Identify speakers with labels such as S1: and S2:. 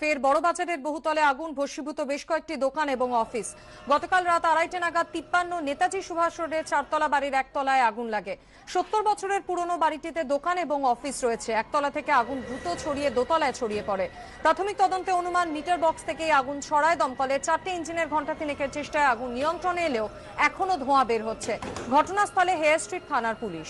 S1: ফের বড়বাজারের বহুতলে আগুন ভস্মীভূত বেশ কয়েকটি দোকান এবং অফিস গতকাল রাত আড়াইটে নাগাদ তিপ্পান্ন নেতাজি সুভাষ রোডের চারতলা বাড়ির একতলায় আগুন লাগে সত্তর বছরের পুরনো বাড়িটিতে দোকান এবং অফিস রয়েছে একতলা থেকে আগুন দ্রুত ছড়িয়ে দোতলায় ছড়িয়ে পড়ে প্রাথমিক তদন্তে অনুমান মিটার বক্স থেকে আগুন ছড়ায় দমকলে চারটি ইঞ্জিনের ঘণ্টা তিনেকের চেষ্টায় আগুন নিয়ন্ত্রণে এলেও এখনও ধোঁয়া বের হচ্ছে ঘটনাস্থলে হেয়ার স্ট্রিট থানার পুলিশ